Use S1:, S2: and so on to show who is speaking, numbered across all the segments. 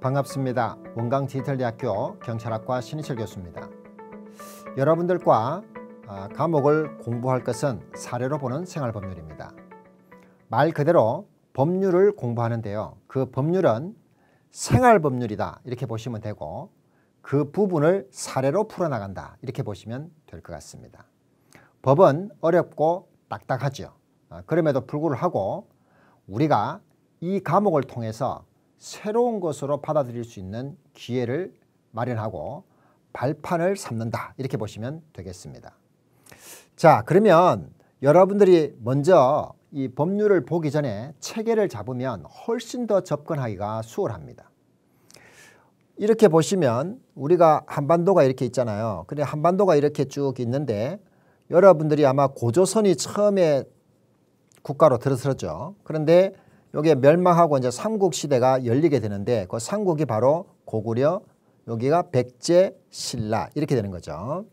S1: 반갑습니다. 원광 디지털 대학교 경찰학과 신희철 교수입니다. 여러분들과 아, 감옥을 공부할 것은 사례로 보는 생활법률입니다. 말 그대로 법률을 공부하는데요. 그 법률은 생활법률이다 이렇게 보시면 되고 그 부분을 사례로 풀어나간다. 이렇게 보시면 될 것 같습니다. 법은 어렵고 딱딱하죠. 어, 그럼에도 불구하고 우리가 이 과목을 통해서 새로운 것으로 받아들일 수 있는 기회를 마련하고 발판을 삼는다. 이렇게 보시면 되겠습니다. 자, 그러면 여러분들이 먼저 이 법률을 보기 전에 체계를 잡으면 훨씬 더 접근하기가 수월합니다. 이렇게 보시면 우리가 한반도가 이렇게 있잖아요. 그래 한반도가 이렇게 쭉 있는데 여러분들이 아마 고조선이 처음에 국가로 들어섰죠. 그런데 여기에 멸망하고 이제 삼국 시대가 열리게 되는데 그 삼국이 바로 고구려, 여기가 백제, 신라 이렇게 되는 거죠.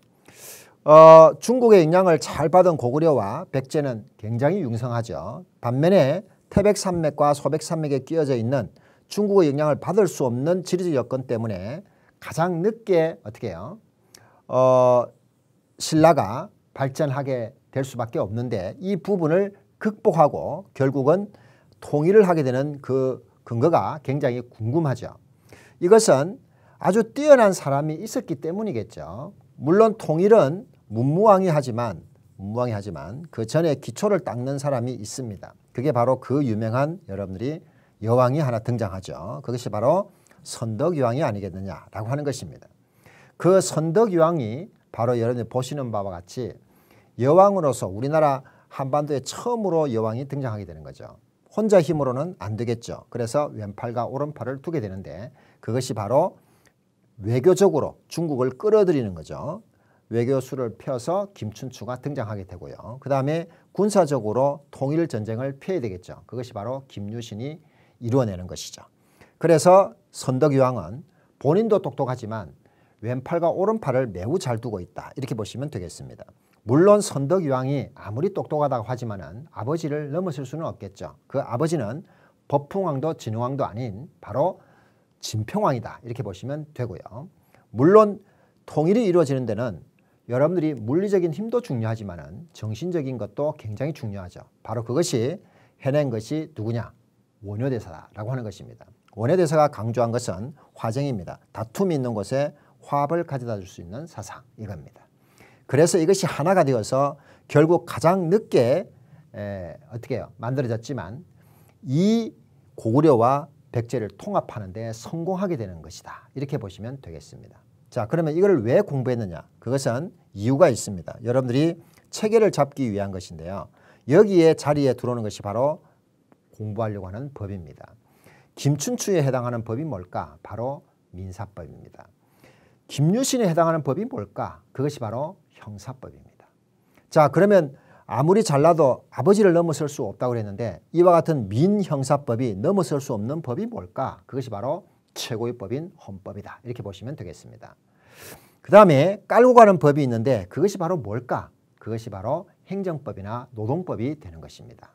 S1: 어, 중국의 영향을 잘 받은 고구려와 백제는 굉장히 융성하죠. 반면에 태백산맥과 소백산맥에 끼어져 있는 중국의 영향을 받을 수 없는 지리적 여건 때문에 가장 늦게 어떻게 해요? 어, 신라가 발전하게 될 수밖에 없는데 이 부분을 극복하고 결국은 통일을 하게 되는 그 근거가 굉장히 궁금하죠. 이것은 아주 뛰어난 사람이 있었기 때문이겠죠. 물론 통일은 문무왕이 하지만 문무왕이 하지만 그 전에 기초를 닦는 사람이 있습니다. 그게 바로 그 유명한 여러분들이 여왕이 하나 등장하죠. 그것이 바로 선덕여왕이 아니겠느냐라고 하는 것입니다. 그 선덕여왕이 바로 여러분이 보시는 바와 같이 여왕으로서 우리나라 한반도에 처음으로 여왕이 등장하게 되는 거죠. 혼자 힘으로는 안 되겠죠. 그래서 왼팔과 오른팔을 두게 되는데 그것이 바로 외교적으로 중국을 끌어들이는 거죠. 외교수를 펴서 김춘추가 등장하게 되고요. 그 다음에 군사적으로 통일전쟁을 피해야 되겠죠. 그것이 바로 김유신이 이루어내는 것이죠. 그래서 선덕유왕은 본인도 똑똑하지만 왼팔과 오른팔을 매우 잘 두고 있다 이렇게 보시면 되겠습니다. 물론 선덕유왕이 아무리 똑똑하다고 하지만 아버지를 넘어설 수는 없겠죠. 그 아버지는 법풍왕도 진흥왕도 아닌 바로 진평왕이다 이렇게 보시면 되고요. 물론 통일이 이루어지는 데는 여러분들이 물리적인 힘도 중요하지만 정신적인 것도 굉장히 중요하죠. 바로 그것이 해낸 것이 누구냐 원효대사라고 하는 것입니다. 원효대사가 강조한 것은 화쟁입니다. 다툼이 있는 곳에 화합을 가져다 줄 수 있는 사상 이겁니다. 그래서 이것이 하나가 되어서 결국 가장 늦게 에, 어떻게 해요? 만들어졌지만 이 고구려와 백제를 통합하는 데 성공하게 되는 것이다. 이렇게 보시면 되겠습니다. 자 그러면 이걸 왜 공부했느냐? 그것은 이유가 있습니다. 여러분들이 체계를 잡기 위한 것인데요. 여기에 자리에 들어오는 것이 바로 공부하려고 하는 법입니다. 김춘추에 해당하는 법이 뭘까? 바로 민사법입니다. 김유신에 해당하는 법이 뭘까? 그것이 바로 형사법입니다. 자, 그러면 아무리 잘라도 아버지를 넘어설 수 없다고 그랬는데 이와 같은 민형사법이 넘어설 수 없는 법이 뭘까? 그것이 바로 최고의 법인 헌법이다. 이렇게 보시면 되겠습니다. 그 다음에 깔고 가는 법이 있는데 그것이 바로 뭘까? 그것이 바로 행정법이나 노동법이 되는 것입니다.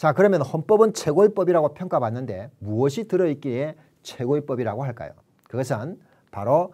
S1: 자, 그러면 헌법은 최고의 법이라고 평가받는데 무엇이 들어있기에 최고의 법이라고 할까요? 그것은 바로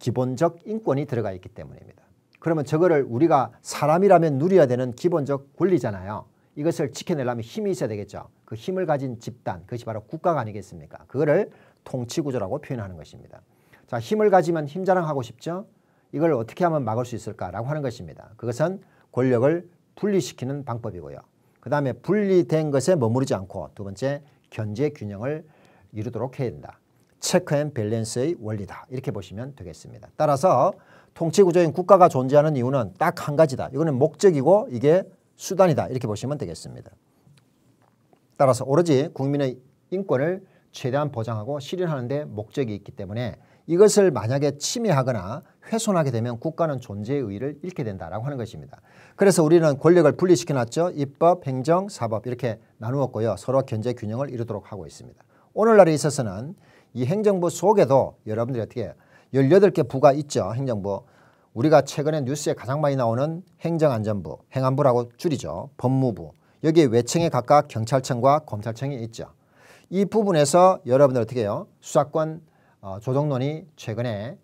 S1: 기본적 인권이 들어가 있기 때문입니다. 그러면 저거를 우리가 사람이라면 누려야 되는 기본적 권리잖아요. 이것을 지켜내려면 힘이 있어야 되겠죠. 그 힘을 가진 집단, 그것이 바로 국가가 아니겠습니까? 그거를 통치구조라고 표현하는 것입니다. 자, 힘을 가지면 힘자랑하고 싶죠? 이걸 어떻게 하면 막을 수 있을까라고 하는 것입니다. 그것은 권력을 분리시키는 방법이고요. 그 다음에 분리된 것에 머무르지 않고 두 번째 견제 균형을 이루도록 해야 된다. 체크 앤 밸런스의 원리다. 이렇게 보시면 되겠습니다. 따라서 통치구조인 국가가 존재하는 이유는 딱 한 가지다. 이거는 목적이고 이게 수단이다. 이렇게 보시면 되겠습니다. 따라서 오로지 국민의 인권을 최대한 보장하고 실현하는 데 목적이 있기 때문에 이것을 만약에 침해하거나 훼손하게 되면 국가는 존재의 의를 잃게 된다라고 하는 것입니다. 그래서 우리는 권력을 분리시켜 놨죠. 입법, 행정, 사법 이렇게 나누었고요. 서로 견제 균형을 이루도록 하고 있습니다. 오늘날에 있어서는 이 행정부 속에도 여러분들이 어떻게 18개 부가 있죠. 행정부. 우리가 최근에 뉴스에 가장 많이 나오는 행정안전부, 행안부라고 줄이죠. 법무부. 여기 에 외청에 각각 경찰청과 검찰청이 있죠. 이 부분에서 여러분들 어떻게 해요? 수사권 어, 조정론이 최근에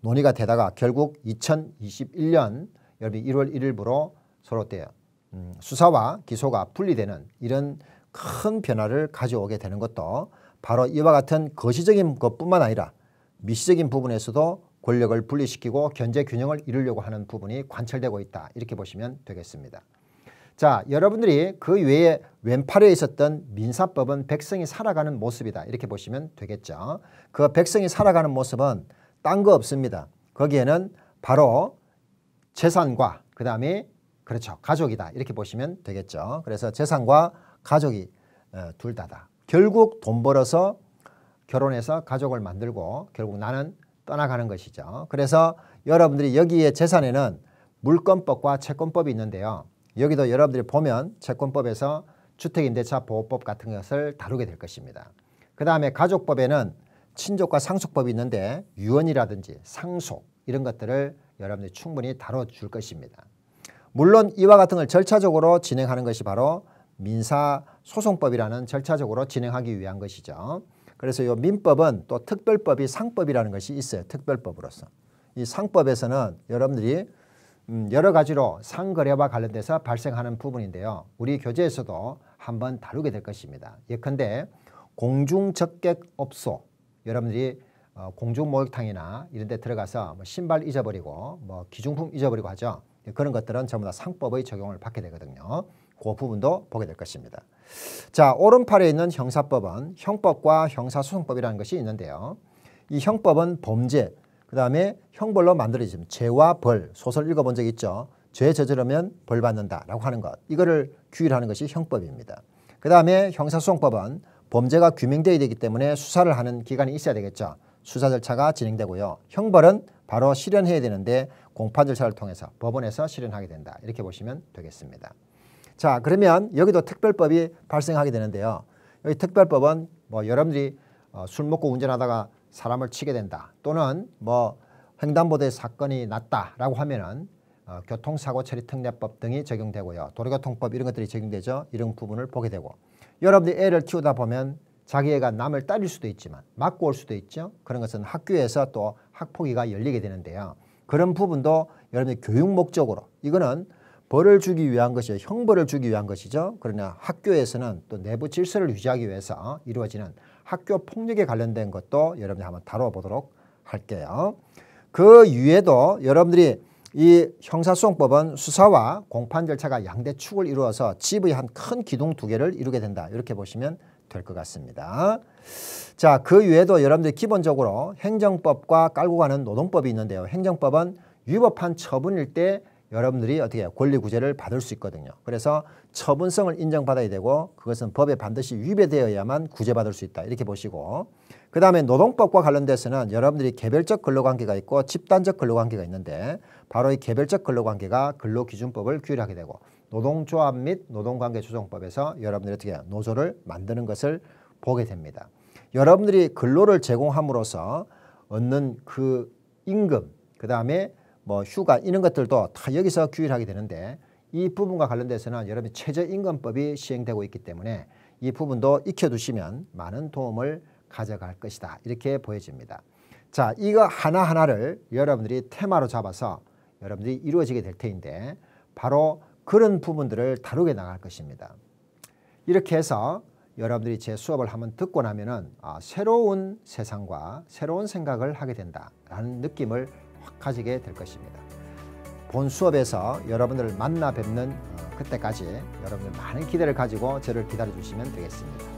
S1: 논의가 되다가 결국 2021년 여러분 1월 1일부로 서로 때 음, 수사와 기소가 분리되는 이런 큰 변화를 가져오게 되는 것도 바로 이와 같은 거시적인 것뿐만 아니라 미시적인 부분에서도 권력을 분리시키고 견제 균형을 이루려고 하는 부분이 관찰되고 있다 이렇게 보시면 되겠습니다. 자, 여러분들이 그 외에 왼팔에 있었던 민사법은 백성이 살아가는 모습이다. 이렇게 보시면 되겠죠. 그 백성이 살아가는 모습은 딴 거 없습니다. 거기에는 바로 재산과 그 다음에 그렇죠. 가족이다. 이렇게 보시면 되겠죠. 그래서 재산과 가족이 어, 둘 다다. 결국 돈 벌어서 결혼해서 가족을 만들고 결국 나는 떠나가는 것이죠. 그래서 여러분들이 여기에 재산에는 물권법과 채권법이 있는데요. 여기도 여러분들이 보면 채권법에서 주택임대차 보호법 같은 것을 다루게 될 것입니다. 그 다음에 가족법에는 친족과 상속법이 있는데 유언이라든지 상속 이런 것들을 여러분들이 충분히 다뤄줄 것입니다. 물론 이와 같은 걸 절차적으로 진행하는 것이 바로 민사소송법이라는 절차적으로 진행하기 위한 것이죠. 그래서 이 민법은 또 특별법이 상법이라는 것이 있어요. 특별법으로서. 이 상법에서는 여러분들이 음, 여러 가지로 상거래와 관련돼서 발생하는 부분인데요. 우리 교재에서도 한번 다루게 될 것입니다. 예컨대 공중적객업소 여러분들이 어, 공중목욕탕이나 이런 데 들어가서 뭐 신발 잊어버리고 뭐 기중품 잊어버리고 하죠. 예, 그런 것들은 전부 다 상법의 적용을 받게 되거든요. 그 부분도 보게 될 것입니다. 자, 오른팔에 있는 형사법은 형법과 형사소송법이라는 것이 있는데요. 이 형법은 범죄, 그 다음에 형벌로 만들어지면 죄와 벌 소설 읽어본 적 있죠. 죄 저지르면 벌 받는다라고 하는 것 이거를 규율하는 것이 형법입니다. 그 다음에 형사소송법은 범죄가 규명되어야 되기 때문에 수사를 하는 기간이 있어야 되겠죠. 수사 절차가 진행되고요. 형벌은 바로 실현해야 되는데 공판 절차를 통해서 법원에서 실현하게 된다. 이렇게 보시면 되겠습니다. 자 그러면 여기도 특별법이 발생하게 되는데요. 여기 특별법은 뭐 여러분들이 어, 술 먹고 운전하다가 사람을 치게 된다 또는 뭐 횡단보도에 사건이 났다라고 하면은 어, 교통사고 처리 특례법 등이 적용되고요. 도로교통법 이런 것들이 적용되죠. 이런 부분을 보게 되고 여러분들 애를 키우다 보면 자기 애가 남을 따릴 수도 있지만 맞고 올 수도 있죠. 그런 것은 학교에서 또 학폭위가 열리게 되는데요. 그런 부분도 여러분의 교육 목적으로 이거는 벌을 주기 위한 것이 형벌을 주기 위한 것이죠. 그러나 학교에서는 또 내부 질서를 유지하기 위해서 이루어지는 학교 폭력에 관련된 것도 여러분이 한번 다뤄보도록 할게요. 그 위에도 여러분들이 이 형사소송법은 수사와 공판 절차가 양대 축을 이루어서 집의 한 큰 기둥 두 개를 이루게 된다. 이렇게 보시면 될 것 같습니다. 자, 그 외에도 여러분들이 기본적으로 행정법과 깔고 가는 노동법이 있는데요. 행정법은 위법한 처분일 때 여러분들이 어떻게 권리 구제를 받을 수 있거든요. 그래서 처분성을 인정받아야 되고 그것은 법에 반드시 위배되어야만 구제받을 수 있다. 이렇게 보시고 그 다음에 노동법과 관련돼서는 여러분들이 개별적 근로관계가 있고 집단적 근로관계가 있는데 바로 이 개별적 근로관계가 근로기준법을 규율하게 되고 노동조합 및 노동관계조정법에서 여러분들이 어떻게 해요? 노조를 만드는 것을 보게 됩니다. 여러분들이 근로를 제공함으로써 얻는 그 임금 그 다음에 뭐 휴가 이런 것들도 다 여기서 규율하게 되는데 이 부분과 관련돼서는 여러분 최저임금법이 시행되고 있기 때문에 이 부분도 익혀두시면 많은 도움을 가져갈 것이다. 이렇게 보여집니다. 자, 이거 하나하나를 여러분들이 테마로 잡아서 여러분들이 이루어지게 될 테인데 바로 그런 부분들을 다루게 나갈 것입니다. 이렇게 해서 여러분들이 제 수업을 한번 듣고 나면은 아, 새로운 세상과 새로운 생각을 하게 된다라는 느낌을 가지게 될 것입니다. 본 수업에서 여러분들을 만나 뵙는 어, 그때까지 여러분들 많은 기대를 가지고 저를 기다려 주시면 되겠습니다.